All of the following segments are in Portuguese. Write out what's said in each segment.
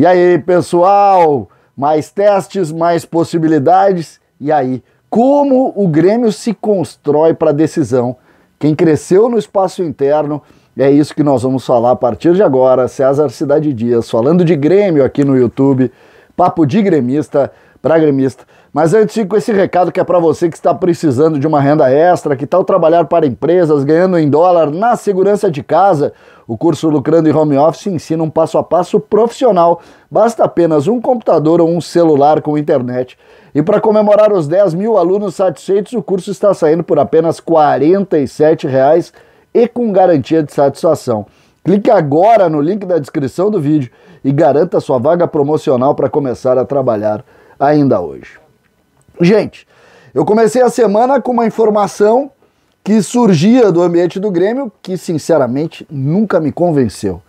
E aí, pessoal? Mais testes, mais possibilidades. E aí, como o Grêmio se constrói para a decisão? Quem cresceu no espaço interno, é isso que nós vamos falar a partir de agora. César Cidade Dias, falando de Grêmio aqui no YouTube. Papo de gremista para gremista. Mas antes fico com esse recado que é para você que está precisando de uma renda extra, que tal trabalhar para empresas, ganhando em dólar, na segurança de casa. O curso Lucrando em Home Office ensina um passo a passo profissional. Basta apenas um computador ou um celular com internet. E para comemorar os 10 mil alunos satisfeitos, o curso está saindo por apenas R$ 47,00 e com garantia de satisfação. Clique agora no link da descrição do vídeo e garanta sua vaga promocional para começar a trabalhar ainda hoje. Gente, eu comecei a semana com uma informação que surgia do ambiente do Grêmio, que sinceramente nunca me convenceu.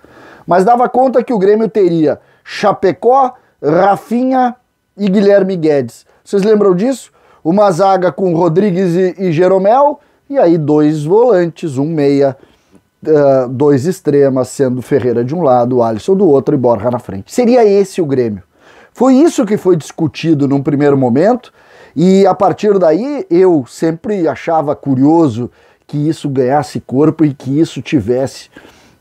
Mas dava conta que o Grêmio teria Chapecó, Rafinha e Guilherme Guedes. Vocês lembram disso? Uma zaga com Rodrigues e, e Jeromel, e aí dois volantes, um meia, uh, dois extremas, sendo Ferreira de um lado, Alisson do outro e Borja na frente. Seria esse o Grêmio. Foi isso que foi discutido num primeiro momento, e a partir daí eu sempre achava curioso que isso ganhasse corpo e que isso tivesse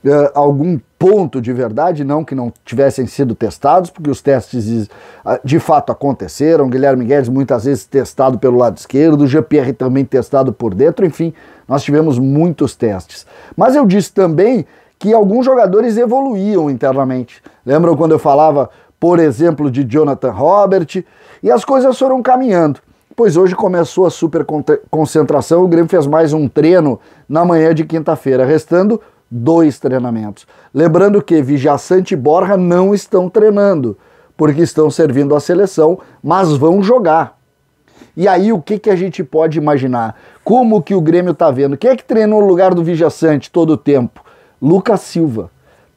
uh, algum ponto de verdade, não que não tivessem sido testados, porque os testes ah, de fato aconteceram. Guilherme Guedes muitas vezes testado pelo lado esquerdo, o GPR também testado por dentro, enfim, nós tivemos muitos testes. Mas eu disse também que alguns jogadores evoluíam internamente. Lembram quando eu falava por exemplo, de Jonathan Robert, e as coisas foram caminhando. Pois hoje começou a super concentração, o Grêmio fez mais um treino na manhã de quinta-feira, restando dois treinamentos. Lembrando que Vijaçante e Borja não estão treinando, porque estão servindo à seleção, mas vão jogar. E aí o que, que a gente pode imaginar? Como que o Grêmio está vendo? Quem é que treinou no lugar do Vijaçante todo o tempo? Lucas Silva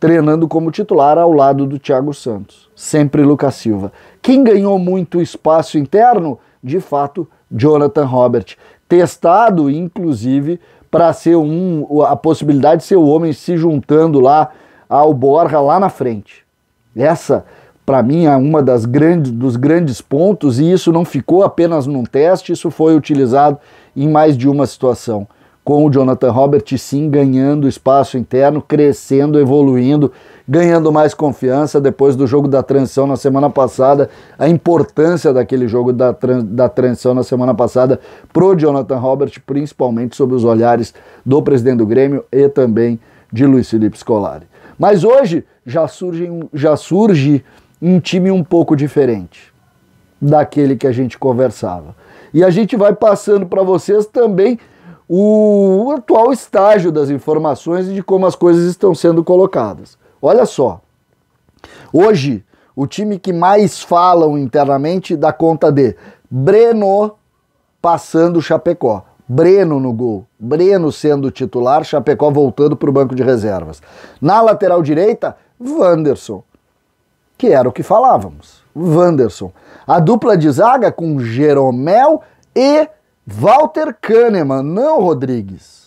treinando como titular ao lado do Thiago Santos, sempre Lucas Silva. Quem ganhou muito espaço interno? De fato, Jonathan Robert, testado inclusive para ser um a possibilidade de ser o homem se juntando lá ao Borja lá na frente. Essa para mim é uma das grandes dos grandes pontos e isso não ficou apenas num teste, isso foi utilizado em mais de uma situação com o Jonathan Robert sim ganhando espaço interno, crescendo, evoluindo, ganhando mais confiança depois do jogo da transição na semana passada, a importância daquele jogo da, da transição na semana passada pro Jonathan Robert, principalmente sob os olhares do presidente do Grêmio e também de Luiz Felipe Scolari. Mas hoje já surge, já surge um time um pouco diferente daquele que a gente conversava. E a gente vai passando para vocês também o atual estágio das informações e de como as coisas estão sendo colocadas. Olha só, hoje o time que mais falam internamente dá conta de Breno passando Chapecó. Breno no gol. Breno sendo titular, Chapecó voltando para o banco de reservas. Na lateral direita, Wanderson, que era o que falávamos. Wanderson. A dupla de zaga com Jeromel e Walter Kahneman, não Rodrigues.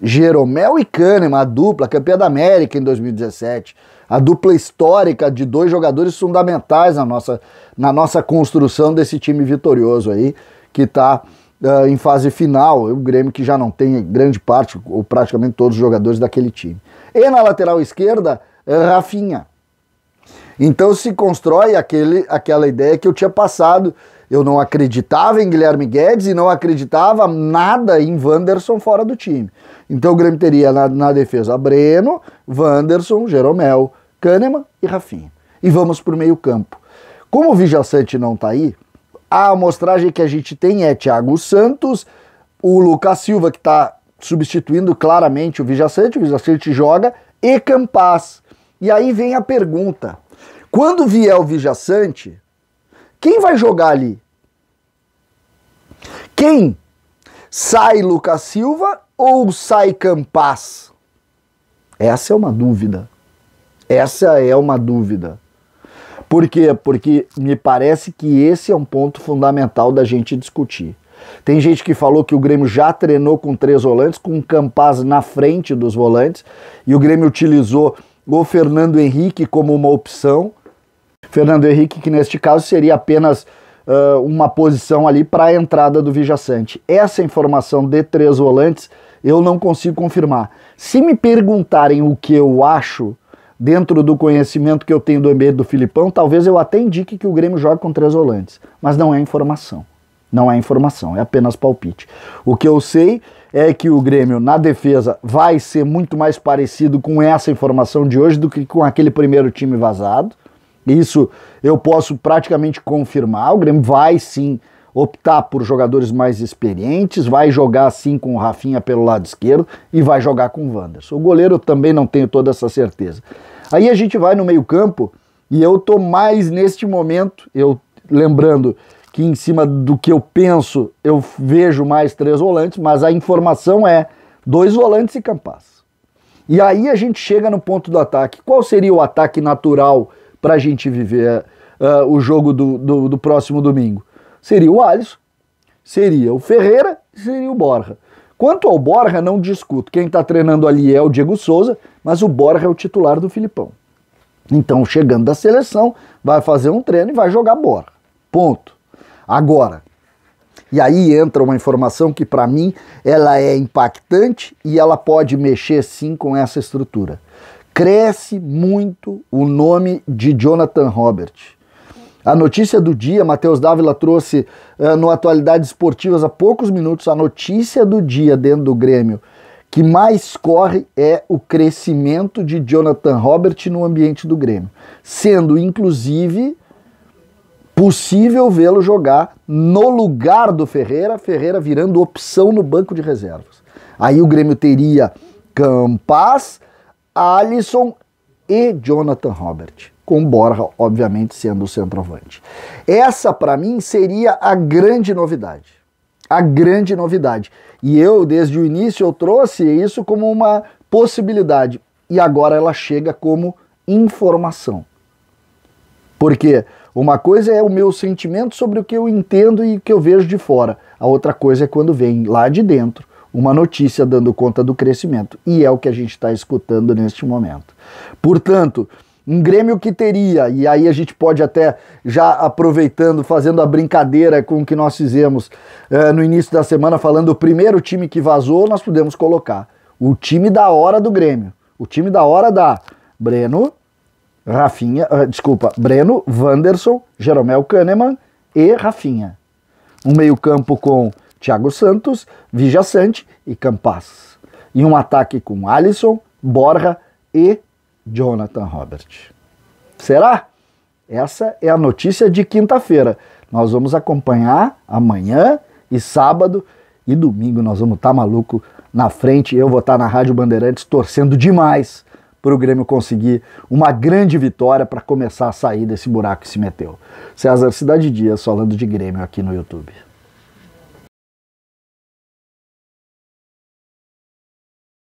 Jeromel e Kahneman, a dupla campeã da América em 2017, a dupla histórica de dois jogadores fundamentais na nossa, na nossa construção desse time vitorioso aí, que está uh, ah, em fase final. O Grêmio que já não tem grande parte, ou praticamente todos os jogadores daquele time. E na lateral esquerda, Rafinha. Então se constrói aquele, aquela ideia que eu tinha passado eu não acreditava em Guilherme Guedes e não acreditava nada em Wanderson fora do time. Então o Grêmio teria na, na defesa Breno, Wanderson, Jeromel, Kahneman e Rafinha. E vamos para o meio campo. Como o Vijaçante não está aí, a amostragem que a gente tem é Thiago Santos, o Lucas Silva que está substituindo claramente o Vijaçante, o Vijaçante joga, e Campaz. E aí vem a pergunta, quando vier o Vijaçante, quem vai jogar ali? quem? Sai Lucas Silva ou sai Campas? Essa é uma dúvida. Essa é uma dúvida. Por quê? Porque me parece que esse é um ponto fundamental da gente discutir. Tem gente que falou que o Grêmio já treinou com três volantes, com um Campaz na frente dos volantes, e o Grêmio utilizou o Fernando Henrique como uma opção. Fernando Henrique, que neste caso seria apenas uh, uma posição ali para a entrada do Vijaçante. Essa informação de três volantes eu não consigo confirmar. Se me perguntarem o que eu acho, dentro do conhecimento que eu tenho do ambiente do Filipão, talvez eu até indique que o Grêmio joga com três volantes. Mas não é informação. Não é informação, é apenas palpite. O que eu sei é que o Grêmio na defesa vai ser muito mais parecido com essa informação de hoje do que com aquele primeiro time vazado. Isso eu posso praticamente confirmar. O Grêmio vai sim optar por jogadores mais experientes, vai jogar sim com o Rafinha pelo lado esquerdo e vai jogar com o Wanderson. O goleiro eu também não tenho toda essa certeza. Aí a gente vai no meio-campo e eu tô mais neste momento, eu lembrando que em cima do que eu penso, eu vejo mais três volantes, mas a informação é dois volantes e Campas. E aí a gente chega no ponto do ataque. Qual seria o ataque natural? para a gente viver uh, o jogo do, do, do, próximo domingo? Seria o Alisson, seria o Ferreira seria o Borja. Quanto ao Borja, não discuto. Quem está treinando ali é o Diego Souza, mas o Borja é o titular do Filipão. Então, chegando da seleção, vai fazer um treino e vai jogar Borja. Ponto. Agora, e aí entra uma informação que para mim ela é impactante e ela pode mexer sim com essa estrutura cresce muito o nome de Jonathan Robert. A notícia do dia, Matheus Dávila trouxe uh, no Atualidades Esportivas há poucos minutos, a notícia do dia dentro do Grêmio que mais corre é o crescimento de Jonathan Robert no ambiente do Grêmio, sendo inclusive possível vê-lo jogar no lugar do Ferreira, Ferreira virando opção no banco de reservas. Aí o Grêmio teria Campas, Alisson e Jonathan Robert, com Borja, obviamente, sendo o centroavante. Essa, para mim, seria a grande novidade. A grande novidade. E eu, desde o início, eu trouxe isso como uma possibilidade. E agora ela chega como informação. Porque uma coisa é o meu sentimento sobre o que eu entendo e que eu vejo de fora. A outra coisa é quando vem lá de dentro uma notícia dando conta do crescimento. E é o que a gente está escutando neste momento. Portanto, um Grêmio que teria, e aí a gente pode até já aproveitando, fazendo a brincadeira com o que nós fizemos uh, no início da semana, falando o primeiro time que vazou, nós podemos colocar o time da hora do Grêmio. O time da hora da Breno, Rafinha, uh, desculpa, Breno, Wanderson, Jeromel Kahneman e Rafinha. Um meio-campo com Thiago Santos, Vijaçante e Campas. E um ataque com Alisson, Borra e Jonathan Robert. Será? Essa é a notícia de quinta-feira. Nós vamos acompanhar amanhã e sábado e domingo. Nós vamos estar tá maluco na frente. Eu vou estar tá na Rádio Bandeirantes torcendo demais para o Grêmio conseguir uma grande vitória para começar a sair desse buraco que se meteu. César Cidade Dias falando de Grêmio aqui no YouTube.